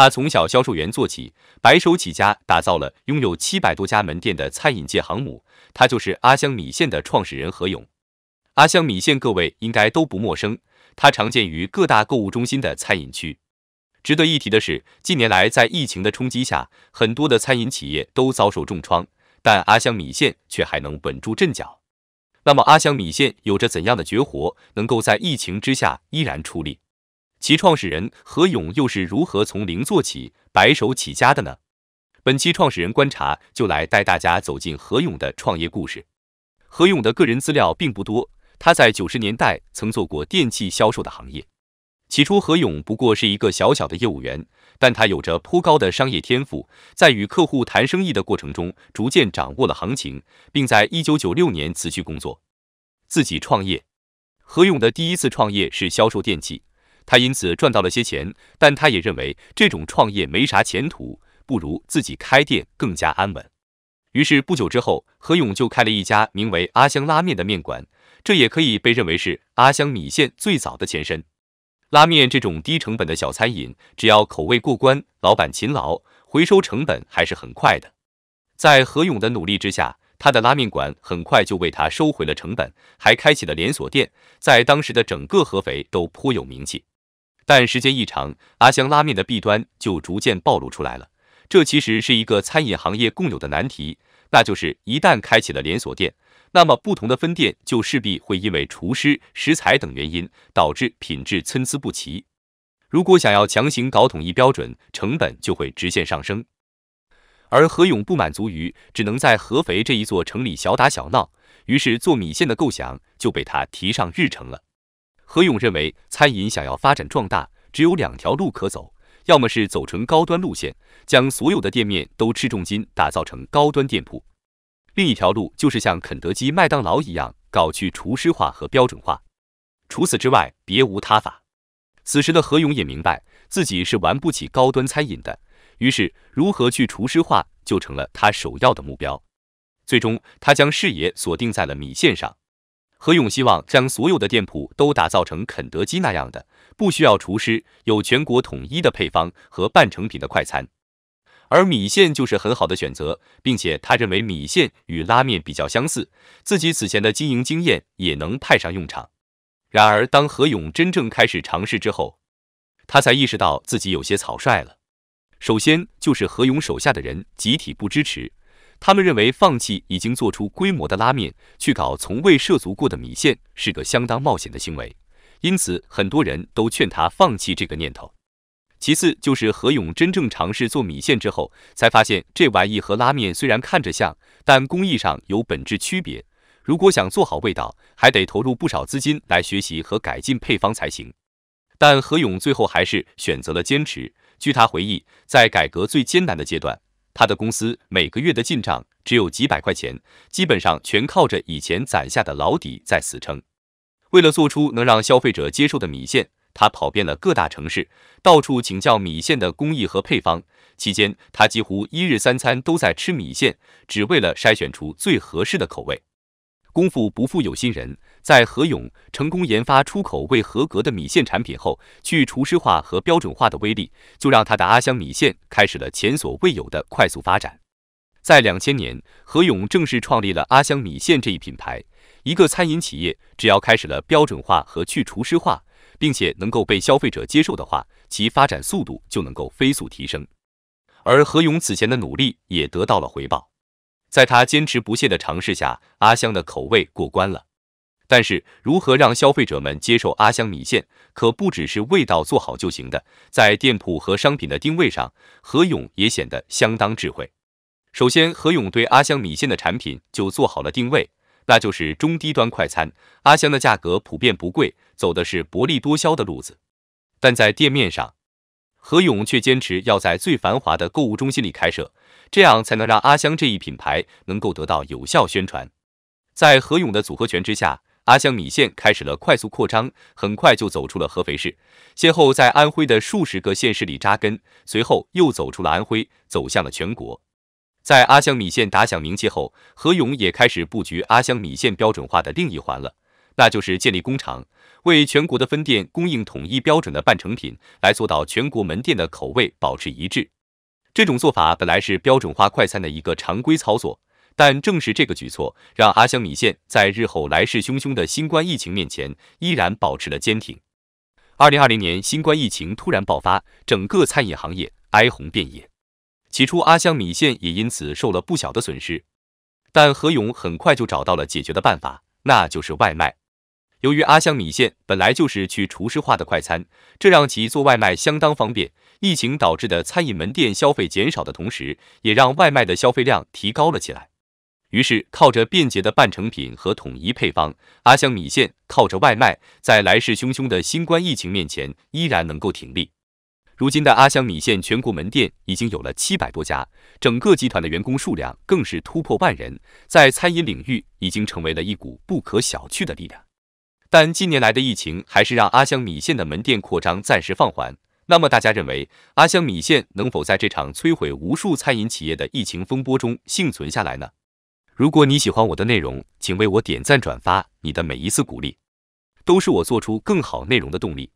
他从小销售员做起，白手起家，打造了拥有七百多家门店的餐饮界航母。他就是阿香米线的创始人何勇。阿香米线各位应该都不陌生，它常见于各大购物中心的餐饮区。值得一提的是，近年来在疫情的冲击下，很多的餐饮企业都遭受重创，但阿香米线却还能稳住阵脚。那么阿香米线有着怎样的绝活，能够在疫情之下依然出力？其创始人何勇又是如何从零做起、白手起家的呢？本期创始人观察就来带大家走进何勇的创业故事。何勇的个人资料并不多，他在九十年代曾做过电器销售的行业。起初，何勇不过是一个小小的业务员，但他有着颇高的商业天赋，在与客户谈生意的过程中，逐渐掌握了行情，并在一九九六年辞去工作，自己创业。何勇的第一次创业是销售电器。他因此赚到了些钱，但他也认为这种创业没啥前途，不如自己开店更加安稳。于是不久之后，何勇就开了一家名为“阿香拉面”的面馆，这也可以被认为是阿香米线最早的前身。拉面这种低成本的小餐饮，只要口味过关，老板勤劳，回收成本还是很快的。在何勇的努力之下，他的拉面馆很快就为他收回了成本，还开启了连锁店，在当时的整个合肥都颇有名气。但时间一长，阿香拉面的弊端就逐渐暴露出来了。这其实是一个餐饮行业共有的难题，那就是一旦开启了连锁店，那么不同的分店就势必会因为厨师、食材等原因导致品质参差不齐。如果想要强行搞统一标准，成本就会直线上升。而何勇不满足于只能在合肥这一座城里小打小闹，于是做米线的构想就被他提上日程了。何勇认为，餐饮想要发展壮大，只有两条路可走，要么是走成高端路线，将所有的店面都吃重金打造成高端店铺；另一条路就是像肯德基、麦当劳一样搞去厨师化和标准化。除此之外，别无他法。此时的何勇也明白自己是玩不起高端餐饮的，于是如何去厨师化就成了他首要的目标。最终，他将视野锁定在了米线上。何勇希望将所有的店铺都打造成肯德基那样的，不需要厨师，有全国统一的配方和半成品的快餐。而米线就是很好的选择，并且他认为米线与拉面比较相似，自己此前的经营经验也能派上用场。然而，当何勇真正开始尝试之后，他才意识到自己有些草率了。首先就是何勇手下的人集体不支持。他们认为放弃已经做出规模的拉面，去搞从未涉足过的米线是个相当冒险的行为，因此很多人都劝他放弃这个念头。其次就是何勇真正尝试做米线之后，才发现这玩意和拉面虽然看着像，但工艺上有本质区别。如果想做好味道，还得投入不少资金来学习和改进配方才行。但何勇最后还是选择了坚持。据他回忆，在改革最艰难的阶段。他的公司每个月的进账只有几百块钱，基本上全靠着以前攒下的老底在死撑。为了做出能让消费者接受的米线，他跑遍了各大城市，到处请教米线的工艺和配方。期间，他几乎一日三餐都在吃米线，只为了筛选出最合适的口味。功夫不负有心人，在何勇成功研发出口未合格的米线产品后，去厨师化和标准化的威力就让他的阿香米线开始了前所未有的快速发展。在两千年，何勇正式创立了阿香米线这一品牌。一个餐饮企业只要开始了标准化和去厨师化，并且能够被消费者接受的话，其发展速度就能够飞速提升。而何勇此前的努力也得到了回报。在他坚持不懈的尝试下，阿香的口味过关了。但是，如何让消费者们接受阿香米线，可不只是味道做好就行的。在店铺和商品的定位上，何勇也显得相当智慧。首先，何勇对阿香米线的产品就做好了定位，那就是中低端快餐。阿香的价格普遍不贵，走的是薄利多销的路子。但在店面上，何勇却坚持要在最繁华的购物中心里开设。这样才能让阿香这一品牌能够得到有效宣传。在何勇的组合拳之下，阿香米线开始了快速扩张，很快就走出了合肥市，先后在安徽的数十个县市里扎根，随后又走出了安徽，走向了全国。在阿香米线打响名气后，何勇也开始布局阿香米线标准化的另一环了，那就是建立工厂，为全国的分店供应统一标准的半成品，来做到全国门店的口味保持一致。这种做法本来是标准化快餐的一个常规操作，但正是这个举措，让阿香米线在日后来势汹汹的新冠疫情面前，依然保持了坚挺。二零二零年新冠疫情突然爆发，整个餐饮行业哀鸿遍野。起初，阿香米线也因此受了不小的损失，但何勇很快就找到了解决的办法，那就是外卖。由于阿香米线本来就是去厨师化的快餐，这让其做外卖相当方便。疫情导致的餐饮门店消费减少的同时，也让外卖的消费量提高了起来。于是，靠着便捷的半成品和统一配方，阿香米线靠着外卖，在来势汹汹的新冠疫情面前依然能够挺立。如今的阿香米线全国门店已经有了七百多家，整个集团的员工数量更是突破万人，在餐饮领域已经成为了一股不可小觑的力量。但近年来的疫情还是让阿香米线的门店扩张暂时放缓。那么大家认为阿香米线能否在这场摧毁无数餐饮企业的疫情风波中幸存下来呢？如果你喜欢我的内容，请为我点赞转发，你的每一次鼓励都是我做出更好内容的动力。